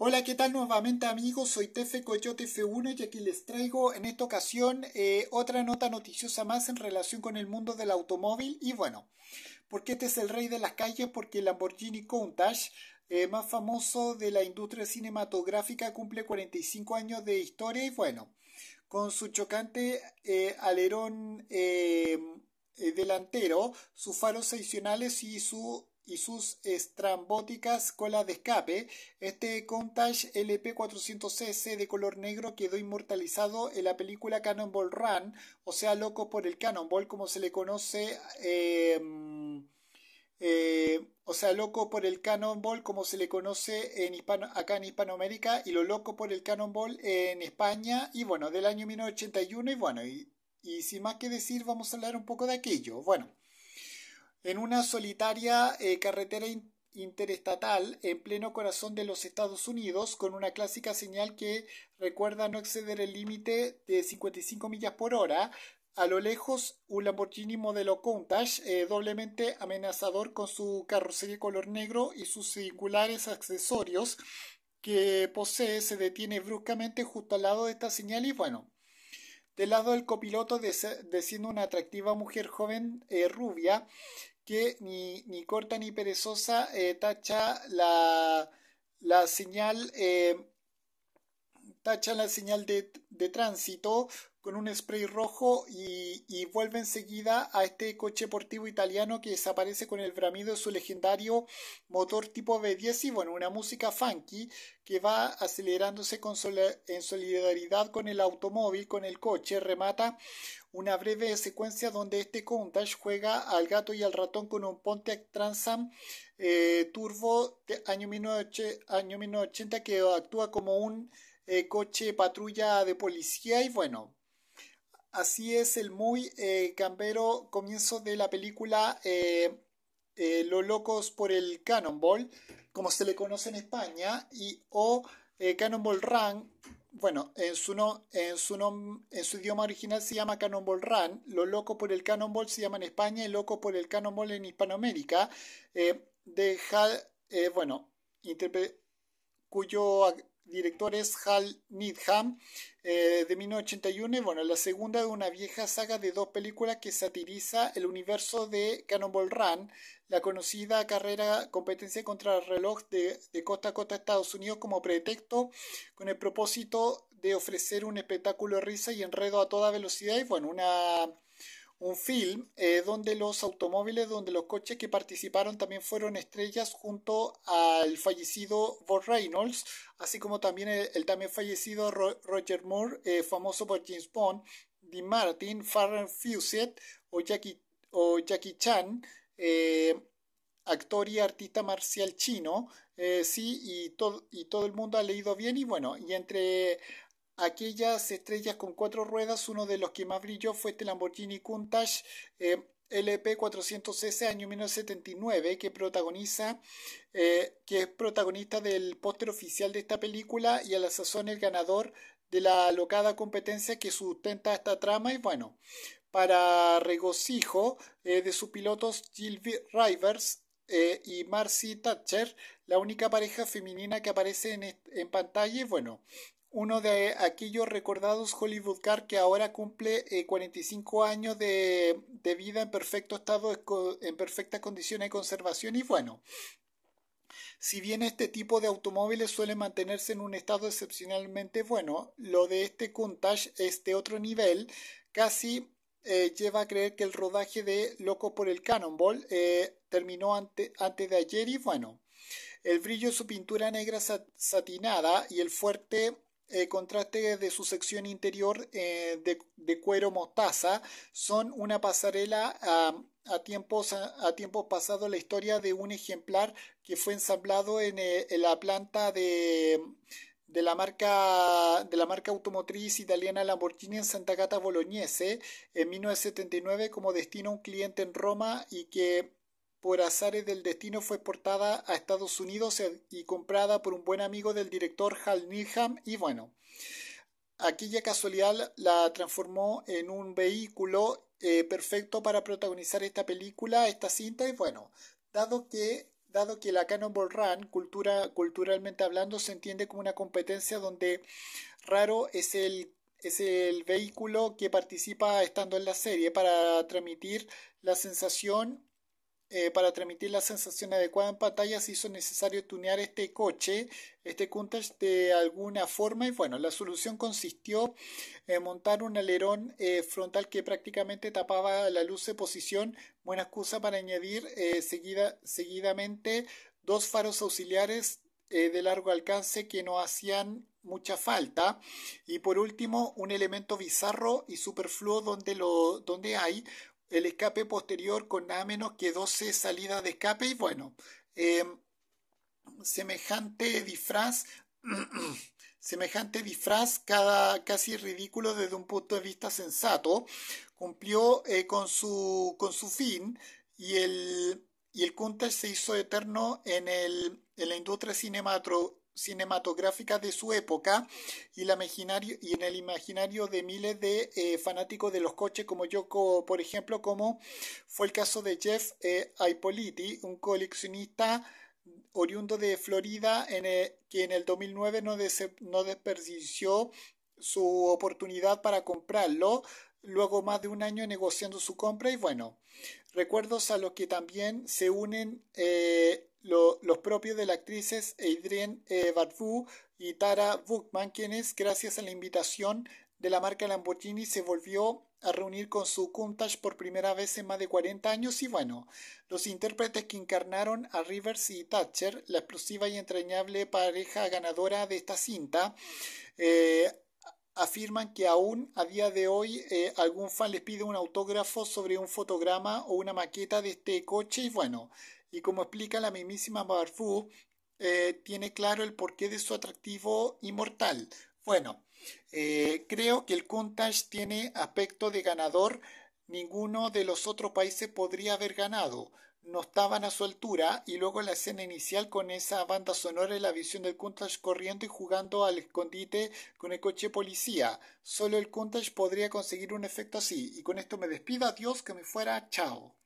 Hola, ¿qué tal nuevamente amigos? Soy Tefe Coyote F1 y aquí les traigo en esta ocasión eh, otra nota noticiosa más en relación con el mundo del automóvil y bueno, porque este es el rey de las calles porque el Lamborghini Countach, eh, más famoso de la industria cinematográfica, cumple 45 años de historia y bueno, con su chocante eh, alerón delantero, sus faros adicionales y su y sus estrambóticas colas de escape, este Countach LP400S de color negro quedó inmortalizado en la película Cannonball Run, o sea, Loco por el Cannonball, como se le conoce. Eh, eh, o sea, loco por el Cannonball, como se le conoce en Hispano, acá en Hispanoamérica, y lo loco por el Cannonball en España, y bueno, del año 1981, y bueno, y sin más que decir, vamos a hablar un poco de aquello. Bueno, en una solitaria eh, carretera interestatal en pleno corazón de los Estados Unidos con una clásica señal que recuerda no exceder el límite de 55 millas por hora. A lo lejos, un Lamborghini modelo Countach, eh, doblemente amenazador con su carrocería color negro y sus singulares accesorios que posee, se detiene bruscamente justo al lado de esta señal y bueno, del lado del copiloto, de, siendo una atractiva mujer joven eh, rubia, que ni, corta ni perezosa eh, tacha la, señal eh, tacha la señal de, de tránsito con un spray rojo y, vuelve enseguida a este coche deportivo italiano que desaparece con el bramido de su legendario motor tipo b 10 y bueno, una música funky que va acelerándose en solidaridad con el automóvil, con el coche, remata una breve secuencia donde este Countach juega al gato y al ratón con un Pontiac Transam eh, Turbo de año, 1980 que actúa como un eh, coche patrulla de policía y bueno, Así es el muy eh, comienzo de la película eh, eh, Los locos por el Cannonball, como se le conoce en España, y o eh, Cannonball Run. Bueno, en su, en, su en su idioma original se llama Cannonball Run, Los locos por el Cannonball se llama en España y Loco por el Cannonball en Hispanoamérica. de Hal, bueno, cuyo director es Hal Needham eh, de 1981, bueno, la segunda de una vieja saga de dos películas que satiriza el universo de Cannonball Run, la conocida carrera competencia contra el reloj de, de costa a costa de Estados Unidos como pretexto con el propósito de ofrecer un espectáculo de risa y enredo a toda velocidad y bueno, una un film eh, donde los automóviles, donde los coches que participaron también fueron estrellas junto al fallecido Bob Reynolds, así como también el, también fallecido Roger Moore, eh, famoso por James Bond, Dean Martin, Farren Fusett o Jackie, o Jackie Chan, eh, actor y artista marcial chino, sí, y, y todo el mundo ha leído bien y bueno, y entre aquellas estrellas con cuatro ruedas, uno de los que más brilló fue este Lamborghini Countach eh, LP400S año 1979, que protagoniza, eh, que es protagonista del póster oficial de esta película y a la sazón el ganador de la locada competencia que sustenta esta trama y bueno, para regocijo eh, de sus pilotos Jill Rivers y Marcy Thatcher, la única pareja femenina que aparece en, en pantalla y bueno, uno de aquellos recordados Hollywood Car que ahora cumple 45 eh, años de, vida en perfecto estado, en perfectas condiciones de conservación y bueno. Si bien este tipo de automóviles suele mantenerse en un estado excepcionalmente bueno, lo de este Countach este otro nivel, casi eh, lleva a creer que el rodaje de Loco por el Cannonball eh, terminó antes de ayer y bueno, el brillo de su pintura negra satinada y el fuerte contraste eh, contraste de su sección interior eh, de, cuero mostaza son una pasarela a, tiempos, a, tiempos pasados la historia de un ejemplar que fue ensamblado en, eh, la planta de, la marca de la marca automotriz italiana Lamborghini en Santa Cata Bolognese en 1979 como destino a un cliente en Roma y que por azares del destino fue exportada a Estados Unidos eh, y comprada por un buen amigo del director Hal Needham y bueno, aquella casualidad la transformó en un vehículo eh, perfecto para protagonizar esta película, esta cinta y bueno, dado que dado que la Cannonball Run, culturalmente hablando, se entiende como una competencia donde raro es el es el vehículo que participa estando en la serie para transmitir la sensación eh, para transmitir la sensación adecuada en pantalla se hizo necesario tunear este coche, este Countach de alguna forma y bueno, la solución consistió en montar un alerón eh, frontal que prácticamente tapaba la luz de posición, buena excusa para añadir eh, seguida, seguidamente dos faros auxiliares de largo alcance que no hacían mucha falta. Y por último, un elemento bizarro y superfluo donde, lo, donde hay el escape posterior con nada menos que 12 salidas de escape y bueno, eh, semejante disfraz, semejante disfraz cada, casi ridículo desde un punto de vista sensato, cumplió eh, con, su, con su fin y el, y el se hizo eterno en, el, en la industria cinematográfica cinematográfica de su época y, la imaginario, y en el imaginario de miles de eh, fanáticos de los coches como yo, por ejemplo, como fue el caso de Jeff Aipoliti, eh, un coleccionista oriundo de Florida en eh, que en el 2009 no, no desperdició su oportunidad para comprarlo, luego más de un año negociando su compra y bueno, recuerdos a los que también se unen eh, los propios de las actrices Adrienne eh, y Tara Buchmann, quienes, gracias a la invitación de la marca Lamborghini, se volvió a reunir con su Countach por primera vez en más de 40 años y bueno, los intérpretes que encarnaron a Rivers y Thatcher, la explosiva y entrañable pareja ganadora de esta cinta, eh, afirman que aún a día de hoy eh, algún fan les pide un autógrafo sobre un fotograma o una maqueta de este coche y bueno, y como explica la mismísima Barfu, eh, tiene claro el porqué de su atractivo inmortal. Bueno, eh, creo que el Countach tiene aspecto de ganador. Ninguno de los otros países podría haber ganado. No estaban a su altura y luego la escena inicial con esa banda sonora y la visión del Countach corriendo y jugando al escondite con el coche policía. Solo el Countach podría conseguir un efecto así. Y con esto me despido. Adiós, que me fuera. Chao.